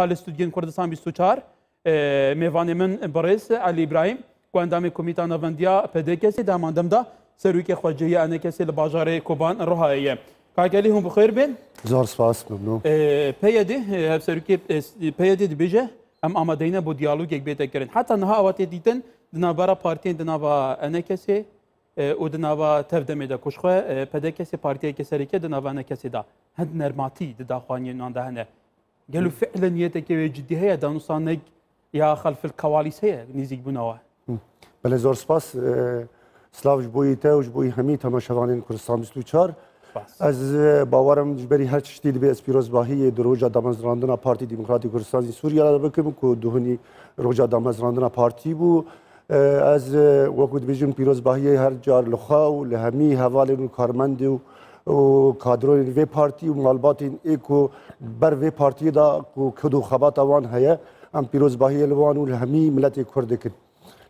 Halis Studjen Kurdistan 24 e, me vanemën Bërres Ali Ibrahim ku endamê Komîta Navendya PDKSê di heman demda serokê xwecihî enekesê li bajarê Koban Rihayê ye. Kagelî hûn bixêr bên? Zor spas memnûn. E, peyedê hev serokê e, peyedê dibêje em amadeyîne bo diyalogek bê te kirin. Heta niha awatê dîtin di navbera partiyên di nava enekesê û di nava tevdemê de kuşxwe pedekesê partiyeke serêke di nava enekesê da. Hend nermatî di daxwaniyên wan de hene. قالوا فعلا يتكوي جدي هي دانو صانق يا خلف الكواليس هي نيزيك بنوا بله زور سپاس سلاوج بوی ته او بوی همی تماشاوانین کردستان 24 از باورم جبری هر چشتی به اسپیروز باهی دروجا دامزراندنا پارتی دموکراتیک کردستان سوریه را بکم کو دهنی روجا دامزراندنا پارتی بو از وکود بیجن پیروز باهی هر جار لخاو لهمی حواله کارمند و و کادرون وی پارتی و مالباتین ایکو بر وی پارتی دا کد و خبات وان هیا ام پیروزباهی الوان و همی ملت کرد کرد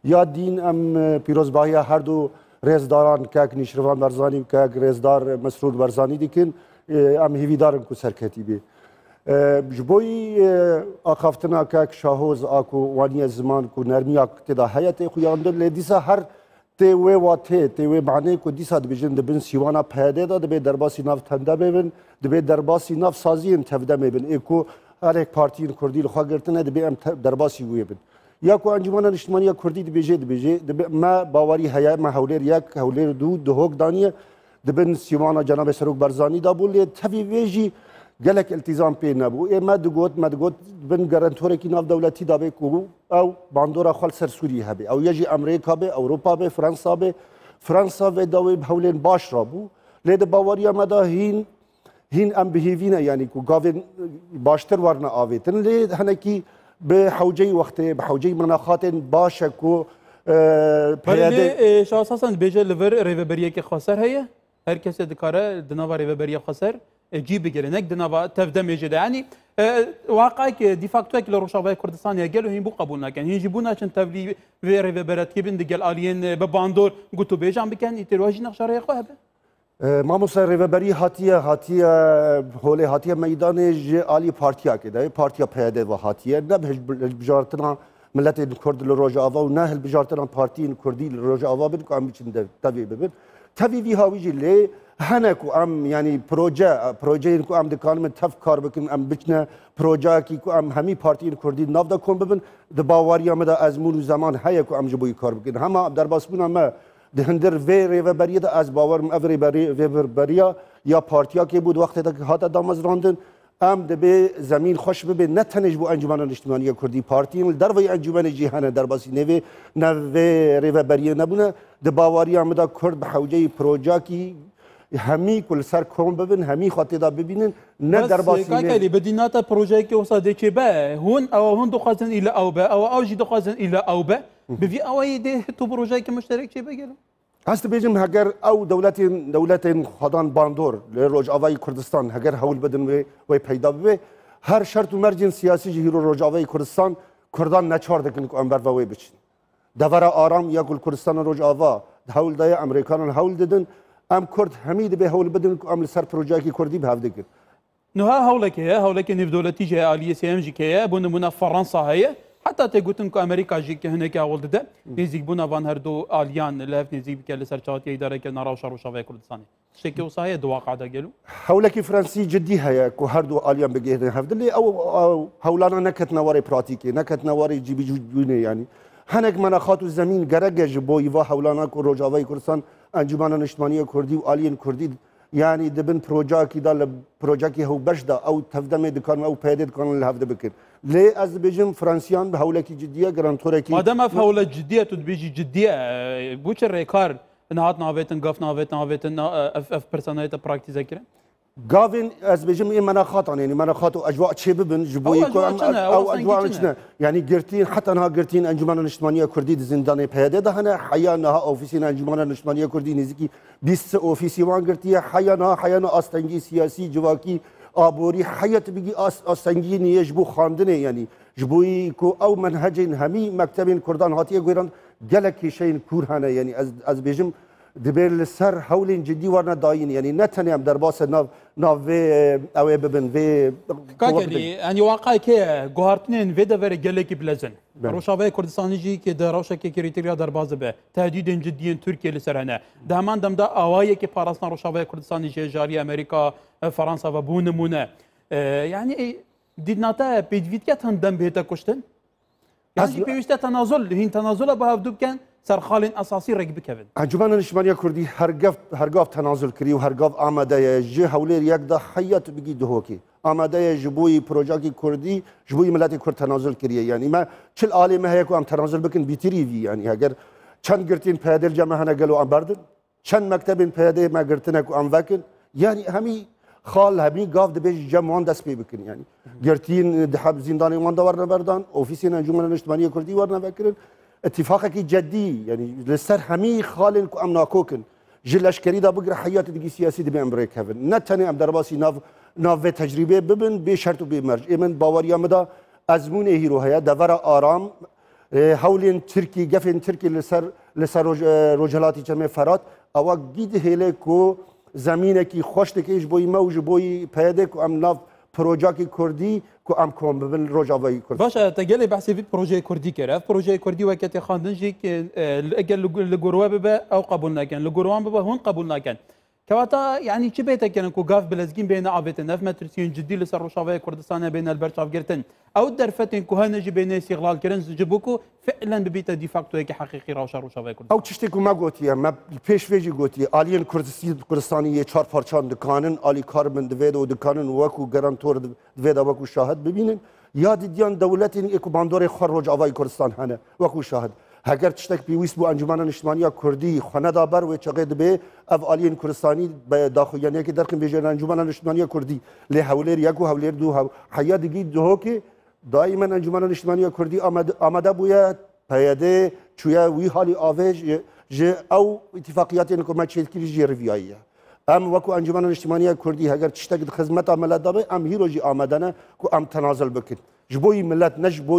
یا دین ام پیروزباهی هر دو رزداران کاک نشروان برزانی کاک رزدار مسرور برزانی دیکن ام هیویدارن کو سرکتی بی جبوی آخافتنا کاک شاهوز آکو وانی زمان کو نرمی آک تدا حیات خو یاندر لیدیسا هر تی وی واته تی وی معنی کو دیسا د بجن د بن سیوانا پیدا د به درباسی ناف تنده ببن د به درباسی ناف سازی ام تفده ببن اکو هر یک پارتی کوردی لخوا گرتن د به ام درباسی وی ببن یا کو انجمن نشمانی کوردی د بجې د بجې د ما باوری هيا ما حولر یک حولر دو د هوک دانیه د بن سیوانا جناب سروک برزانی دا بولی تفی ویجی وی گەلێک ئەلتیزان پێ نەبوو ئێمە دەگوت مەدەگوت بن گەرنتۆرێکی ناودەوڵەتی دابێ کوبوو ئەو باندۆرە خەڵ سەر سووری هەبێ ئەو یەژی ئەمریکا بێ ئەوروپا بێ فرەنسا بێ فرەنسا بێ داوێ هەولێن باشرا بوو لێ دە باوەریە مەدا هین هین ئەم بهێوینە ینی و گاوێن باشتر وارنە ئاوێتن لێ هەنێکی بێ حوجەی وەختێ بە حوجەی منەخاتێن باشە و شاسان بێژە لەەر ڕێوەبەریەکی خۆسەر هەیە هەر کەسێ دکارە دناوە ڕێوەبەریە خۆسەر جيبي جرينك دنابا تفدم يجي يعني واقعك دي فاكتو اكل روشافا كردستان يا قالوا هين بو قبولنا كان هين جيبونا عشان تبلي في ريفيبرات كيبن ديال الين بباندور قلتو بيجان بكان يتروج نخشر يا خوها ماموسا ریوبری هاتیه هاتیه هوله هاتیه میدان عالی پارتیا که ده پارتیا پیاده و هاتیه نه بجارتنا ملت کرد لروج آوا و نه بجارتنا پارتی کردی لروج آوا بن که امیچن ده تبی ببین تبی وی هاویجی لی هەنە و ئەم ینی پرۆژە پرۆژەین و ئەم دکانمن تەف کار بکن ئەم بچنە پرۆژاکی و ئەم هەمی پارتین کوردی ناودا کۆن ببن دە باواریامەدا ئەزمون و زمان هەیە و ئەم جبووی کار بکن هەما دەرباسبوون ئەمە هەندر وێ ڕێوەبەریەدا ئەس باوەرم ئەێ وێبەریە یا پارتیاکی بود وەختێدا هاتە دامەزراندن ئەم دەبێ زمین خۆش ببێ نەتەنش بۆ ئەنجمانە نیشتمانیە کوردی پارتیم دەروی ئەنجومێنێکی هەنە دەرباسی نێوێ نەێ ڕێوەبەریە نەبوونە دە باواریامەدا کورد بە حەوجەی پرۆژاکی همه کل سر کروم ببین همه خاطی دا ببینن نه در باسینه بس کلی بدیناتا پروژه که وصا دیکی با هون او هون دخوازن الى او با او او جی دخوازن الى او با بفي او اي دي تو پروژه که مشترک چه بگیرم هست بیجم هگر او دولت دولت خدان باندور روجاوای کردستان هگر هول بدن و پیدا به هر شرط و مرجن سیاسی جهیرو روجاوای کردستان کردان نچار دکن که انبر و وی بچین دوره آرام یا گل کردستان روجاوا هول دای امریکانان هول ددن ئەم کورد هەمی دەبێ هەول بدن ئەم لەسەر پرۆژایکی کوردی بەهاودەگر نها هەوڵێک هەیە هەولێکی نێودەوڵەتی ژێ ئالیسیمجی هەیە بۆ نمونە فەڕەنسا هەیە حتا تێگوتن کو ئەمریکا ژێککە هەنێکی هەوڵ دەدە نێزیک بوونەوان هەردوو ئالیان لەف نێزیک بکە لەسەر چااتی دارەکە ناڕاو شارڕشاوای کوردستانی شتێکی وسایە دواقادەگەل و هەولێکی فرەنسی جددی هەیە کو هەردوو ئالیان لی او ئەو نکت نواری پراتیکی نکت نواری نەکەتنەوەری جیبی جوونێ یعنی هنگ من خاطو زمین گرگ جبو ایوا حولانا کو روجاوی کردستان انجمن نشتمانی کردی و آلین کردی یعنی دبن پروژه کی دال پروژه کی هو بش دا او تفدم دکان او پیدت کان له هفته بکن لی از بجم فرانسیان به حوله کی جدیه گرانتوره کی مادام اف حوله جدیه تو بیجی جدیه بوچ ریکار نهات ناویتن گف ناویتن ناویتن اف اف پرسنایت پراکتیزه کرن قافين از بيجم إيه مناخات يعني مناخات وأجواء شي ببن جبوي أو أجواء أو أجواء يعني قرتين حتى أنها قرتين أنجمن الاجتماعية الكردية زنداني بهذا ده هنا حيا أنها أوفيسين أنجمن الاجتماعية الكردية نزكي بيس أوفيسي وان قرتية حيا أنها حيا أنها أستنجي سياسي جواكي آبوري حيات بيجي أس أستنجي نيجبو خامدني يعني جبوي كو أو منهج همي مكتب كردان هاتية قيران قلق شيء كور هنا يعني از از بيجم دبیر لسر حول جدی ورنه داین يعني نتني ام درباس ناف ناف في او ببن في كاكلي ان يواقع كي جوهرتنين في دفر جلكي بلزن روشا في كردستان جي كي دا روشا كي كريتيريا درباز به تهديد جدي تركيا لسر هنا دهمان دمدا اوايه كي باراستان روشا في كردستان جي جاري امريكا فرنسا و بو نمونه يعني ديدناتا بيدفيتيا تندم بهتا كشتن يعني بيوشتا تنازل هين تنازل بها بدوب كان سەرخالین ئەساسی ڕێکبکەن ئەنجومە نیشمانیا کوردی هەرگاف تەنازل کردی و هەرگاف ئامادەیە ژێ هەولێر یەکدا حەت بگی دهۆکی ئامادەیە ji بۆی پرۆژاکی کوردی ji بۆی ملەتی کورد تەنازل کردیە یعنی مە چل ئالی مە هەیە و ئەم تەنازل بکن بیتریوی یعنی هەگەر چەند گرتین پێدل جەمە هەنە گەل و ئەم بردن چەند مەکتتەبین پێدەی مەگرتنەك و ئەم بکن یعنی هەمی خال هەبنی گاف دەبێژ جەمان دەست پێ بکن ینی گرتین دحب زیندانی وان دەوەرنەبەردان ئۆفیسی ئەنجومە نیشتمانی کوردی وەرنەبەکردن اتفاقك جدي يعني لسر همي خالن كو امنا كوكن جل اشكري دا بقرا حياتي دقي سياسي دي بامريك هفن نتني ام درباسي ناف ناف تجربه ببن بشرط وبمرج ايمن باوريا مدا ازمون هيرو هيا دورا آرام هولين تركي قفن تركي لسر لسر رجلاتي جمع فرات او قيد هيلي كو زمینه کی خوشت کیش بوی موج بوی پیدا کو ام ناف پروژه کوردی کو ام کوم بل روجاوی کورد باشه تا گله بحثی وی پروژه کوردی کرد پروژه کوردی وقتی خواندن جی اگر لگوروا به او قبول نکن لگوروان به هون قبول نکن كواتا يعني كي بيتك يعني كو غاف بلزجين بين ابيتن اف مترسيون جدي لسر روشافا كردستان بين البرشاف جرتن او درفتن كو هنا جي بين استغلال كرنز جبوكو فعلا ببيتا دي فاكتو هيك حقيقي روشا روشافا كردستان او تشتي ما قوتي ما بيش فيجي قوتي الين كردستان كردستاني چار پارچان دکانن الي كاربن دويدو دکانن وكو گارانتور دويدا وكو شاهد ببینن یا دیدیان دولتین اکو باندور خروج آوای کردستان هنه وکو شاهد هەگەر تشتێک پێویست بوو ئەنجمانە نیشتمانیا کوردی خوەنەدا بەر وێ چقێ دبێ ئەف ئالین کوردستانی بە داخویانەیەکی دەرخم بێژێن ئەنجمانە نیشتمانیا کوردی لێ هەولێر یەک و هەولێر دوو حیا دیگی دهۆکی دائما ئەنجمانە نیشتمانیا کوردی ئامادە بووە پەیەدێ چوە وی حالی ئاێژ ji ew îtifaqiyaên ku me çêkirî jê riviyayî ye. Em wekû encumana niştimaniya Kurdî heger tiştek di xizmeta mele dabe em hîro jî amede ne ku em tenazil bikin. ji bo millet ne ji bo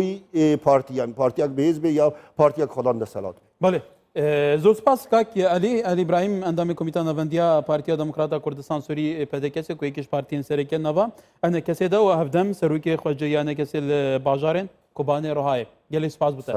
partiyan partiyek bi hizbê ya partiyek xwedan de selat Balê زۆر سپاس کاک علی علی برایم ئەندامی کمیتان ئەڤندیا پارتیا دموکراتا کوردستان سوری پێدەکەسێک و یکیش پارتین سەرێکە نەڤ ئەنە کەسێدا و هەفتدەم سەرروکی خۆجییانە کەسێ باژارێن کوبانێ ڕۆهای گەلی سپاس بتە